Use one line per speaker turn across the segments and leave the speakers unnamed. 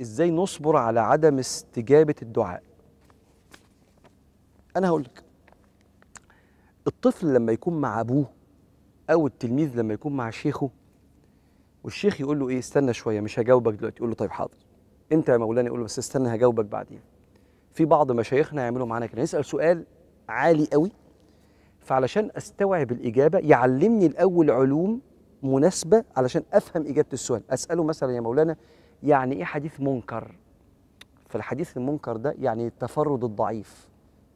ازاي نصبر على عدم استجابه الدعاء انا هقول لك الطفل لما يكون مع ابوه او التلميذ لما يكون مع شيخه والشيخ يقول له ايه استنى شويه مش هجاوبك دلوقتي يقول له طيب حاضر انت يا مولانا يقول له بس استنى هجاوبك بعدين في بعض مشايخنا يعملوا معانا كده يسال سؤال عالي قوي فعلشان استوعب الاجابه يعلمني الاول علوم مناسبه علشان افهم اجابه السؤال اساله مثلا يا مولانا يعني ايه حديث منكر فالحديث المنكر ده يعني التفرد الضعيف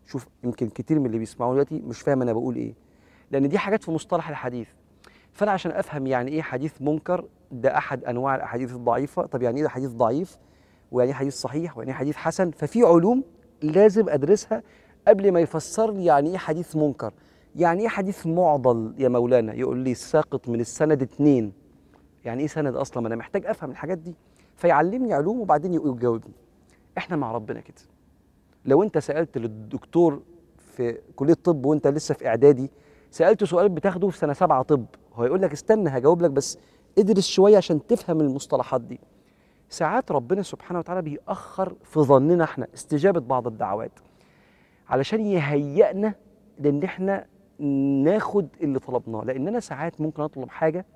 شوف يمكن كتير من اللي بيسمعوا دلوقتي مش فاهم انا بقول ايه لان دي حاجات في مصطلح الحديث فانا عشان افهم يعني ايه حديث منكر ده احد انواع الاحاديث الضعيفه طب يعني ايه حديث ضعيف ويعني ايه حديث صحيح ويعني ايه حديث حسن ففي علوم لازم ادرسها قبل ما يفسر لي يعني ايه حديث منكر يعني ايه حديث معضل يا مولانا يقول لي ساقط من السند اتنين يعني ايه سند اصلا ما انا محتاج افهم الحاجات دي فيعلمني علوم وبعدين يجاوبني احنا مع ربنا كده لو انت سالت للدكتور في كليه الطب وانت لسه في اعدادي سالته سؤال بتاخده في سنه سبعه طب هو يقول لك استنى هجاوب لك بس ادرس شويه عشان تفهم المصطلحات دي ساعات ربنا سبحانه وتعالى بيأخر في ظننا احنا استجابة بعض الدعوات علشان يهيئنا لان احنا ناخد اللي طلبناه لان انا ساعات ممكن اطلب حاجة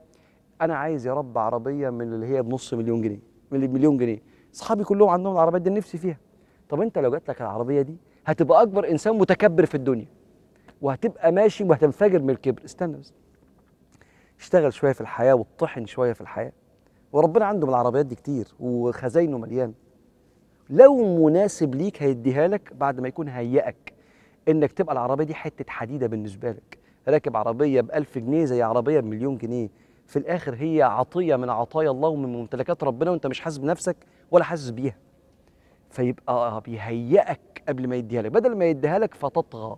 انا عايز يا رب عربية من اللي هي بنص مليون جنيه مليون جنيه اصحابي كلهم عندهم العربيات دي نفسي فيها طب انت لو جات لك العربيه دي هتبقى اكبر انسان متكبر في الدنيا وهتبقى ماشي وهتنفجر من الكبر استنى بس اشتغل شويه في الحياه واطحن شويه في الحياه وربنا عنده من العربيات دي كتير وخزاينه مليان لو مناسب ليك هيديها لك بعد ما يكون هيئك انك تبقى العربيه دي حته حديده بالنسبه لك راكب عربيه ب 1000 جنيه زي عربيه بمليون جنيه في الاخر هي عطيه من عطايا الله ومن ممتلكات ربنا وانت مش حاسس بنفسك ولا حاسس بيها فيبقى بيهيئك قبل ما يديها لك بدل ما يديها لك فتطغى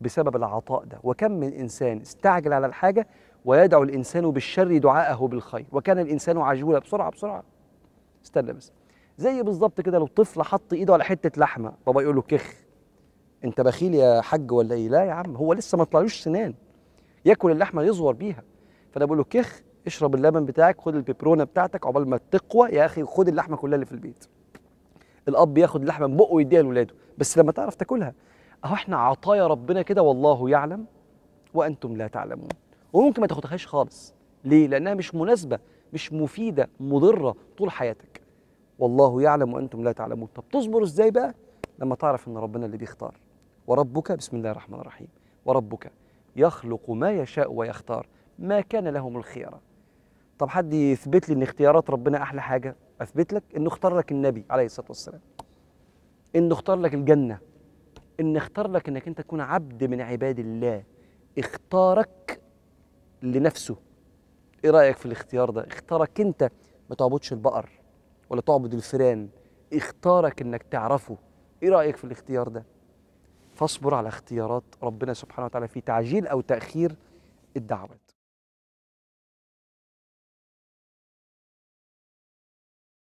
بسبب العطاء ده وكم من انسان استعجل على الحاجه ويدعو الانسان بالشر دعاءه بالخير وكان الانسان عجولا بسرعه بسرعه استنى بس زي بالظبط كده لو طفل حط ايده على حته لحمه بابا يقول له كخ انت بخيل يا حاج ولا ايه لا يا عم هو لسه ما طلعلوش سنان ياكل اللحمه يزور بيها فانا بقول له كخ اشرب اللبن بتاعك خد البيبرونه بتاعتك عقبال ما تقوى يا اخي خد اللحمه كلها اللي في البيت الاب ياخد اللحمه من بقه ويديها لاولاده بس لما تعرف تاكلها اهو احنا عطايا ربنا كده والله يعلم وانتم لا تعلمون وممكن ما تاخدهاش خالص ليه لانها مش مناسبه مش مفيده مضره طول حياتك والله يعلم وانتم لا تعلمون طب تصبر ازاي بقى لما تعرف ان ربنا اللي بيختار وربك بسم الله الرحمن الرحيم وربك يخلق ما يشاء ويختار ما كان لهم الخيره طب حد يثبت لي ان اختيارات ربنا احلى حاجه اثبت لك انه اختار لك النبي عليه الصلاه والسلام انه اختار لك الجنه ان اختار لك انك انت تكون عبد من عباد الله اختارك لنفسه ايه رايك في الاختيار ده اختارك انت ما تعبدش البقر ولا تعبد الفيران اختارك انك تعرفه ايه رايك في الاختيار ده فاصبر على اختيارات ربنا سبحانه وتعالى في تعجيل او تاخير الدعوات